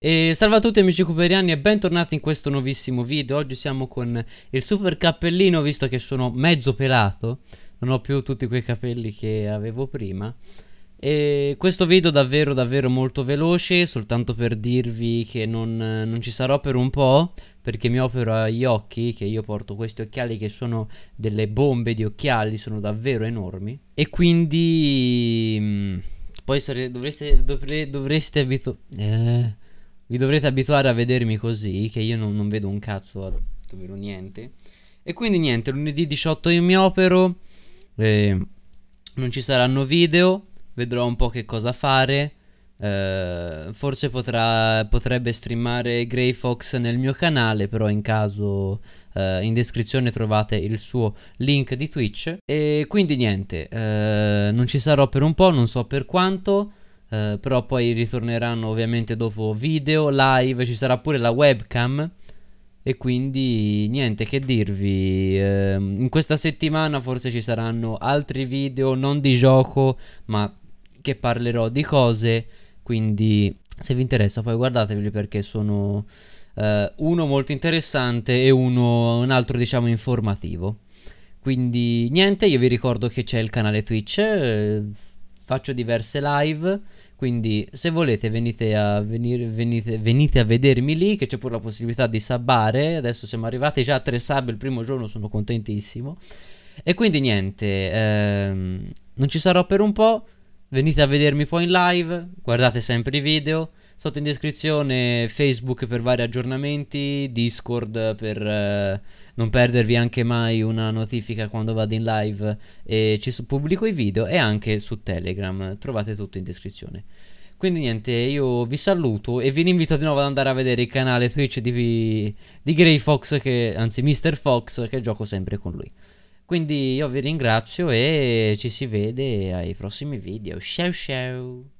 E salve a tutti amici cuperiani e bentornati in questo nuovissimo video Oggi siamo con il super cappellino visto che sono mezzo pelato Non ho più tutti quei capelli che avevo prima E questo video davvero davvero molto veloce Soltanto per dirvi che non, non ci sarò per un po' Perché mi opero agli occhi Che io porto questi occhiali che sono delle bombe di occhiali Sono davvero enormi E quindi... Mh, mm, poi dovreste, dovreste, dovreste abituare... Eh vi dovrete abituare a vedermi così, che io non, non vedo un cazzo, davvero niente. E quindi niente, lunedì 18 io mi opero, eh, non ci saranno video, vedrò un po' che cosa fare. Eh, forse potrà, potrebbe streamare Grey Fox nel mio canale, però in caso eh, in descrizione trovate il suo link di Twitch. E quindi niente, eh, non ci sarò per un po', non so per quanto. Eh, però poi ritorneranno ovviamente dopo video, live, ci sarà pure la webcam. E quindi niente che dirvi, eh, in questa settimana forse ci saranno altri video, non di gioco, ma che parlerò di cose, quindi se vi interessa poi guardateveli perché sono eh, uno molto interessante e uno un altro diciamo informativo. Quindi niente, io vi ricordo che c'è il canale Twitch, eh, faccio diverse live quindi se volete venite a, venire, venite, venite a vedermi lì che c'è pure la possibilità di sabbare. Adesso siamo arrivati già a tre sabbe il primo giorno, sono contentissimo. E quindi niente, ehm, non ci sarò per un po'. Venite a vedermi poi in live, guardate sempre i video. Sotto in descrizione Facebook per vari aggiornamenti, Discord per eh, non perdervi anche mai una notifica quando vado in live e ci pubblico i video e anche su Telegram, trovate tutto in descrizione. Quindi niente, io vi saluto e vi invito di nuovo ad andare a vedere il canale Twitch di, di Grey Fox, che, anzi Mr. Fox, che gioco sempre con lui. Quindi io vi ringrazio e ci si vede ai prossimi video. Ciao ciao!